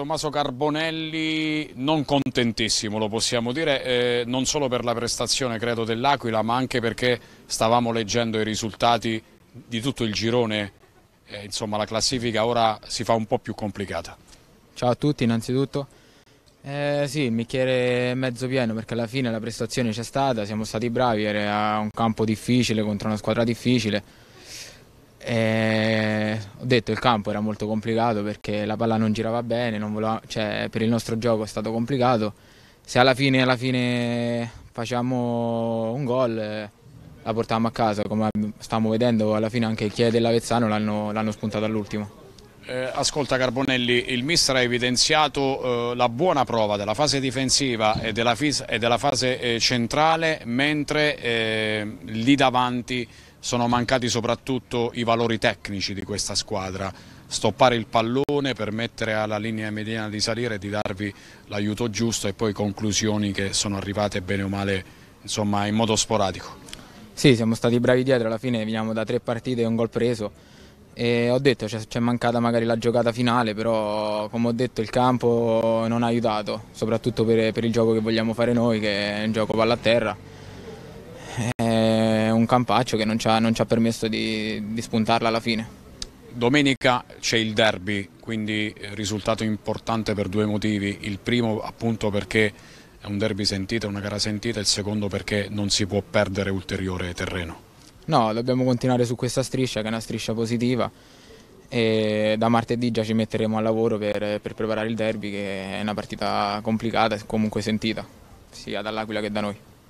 Tommaso Carbonelli non contentissimo, lo possiamo dire, eh, non solo per la prestazione credo dell'Aquila, ma anche perché stavamo leggendo i risultati di tutto il girone, eh, insomma la classifica ora si fa un po' più complicata. Ciao a tutti innanzitutto. Eh, sì, il bicchiere è mezzo pieno perché alla fine la prestazione c'è stata, siamo stati bravi, era un campo difficile contro una squadra difficile e eh, ho detto il campo era molto complicato perché la palla non girava bene, non voleva, cioè, per il nostro gioco è stato complicato. Se alla fine, alla fine facciamo un gol eh, la portiamo a casa, come stiamo vedendo alla fine anche il Chiede e l'Avezzano l'hanno spuntato all'ultimo. Eh, ascolta Carbonelli, il mister ha evidenziato eh, la buona prova della fase difensiva e della, e della fase eh, centrale, mentre eh, lì davanti sono mancati soprattutto i valori tecnici di questa squadra. Stoppare il pallone, permettere alla linea mediana di salire e di darvi l'aiuto giusto e poi conclusioni che sono arrivate bene o male insomma, in modo sporadico. Sì, siamo stati bravi dietro, alla fine veniamo da tre partite e un gol preso e ho detto che cioè, ci è mancata magari la giocata finale, però come ho detto il campo non ha aiutato, soprattutto per, per il gioco che vogliamo fare noi, che è un gioco palla a terra. È un campaccio che non ci ha, non ci ha permesso di, di spuntarla alla fine. Domenica c'è il derby, quindi eh, risultato importante per due motivi. Il primo appunto perché è un derby sentito, è una gara sentita, il secondo perché non si può perdere ulteriore terreno. No, dobbiamo continuare su questa striscia che è una striscia positiva e da martedì già ci metteremo al lavoro per, per preparare il derby che è una partita complicata e comunque sentita sia dall'Aquila che da noi.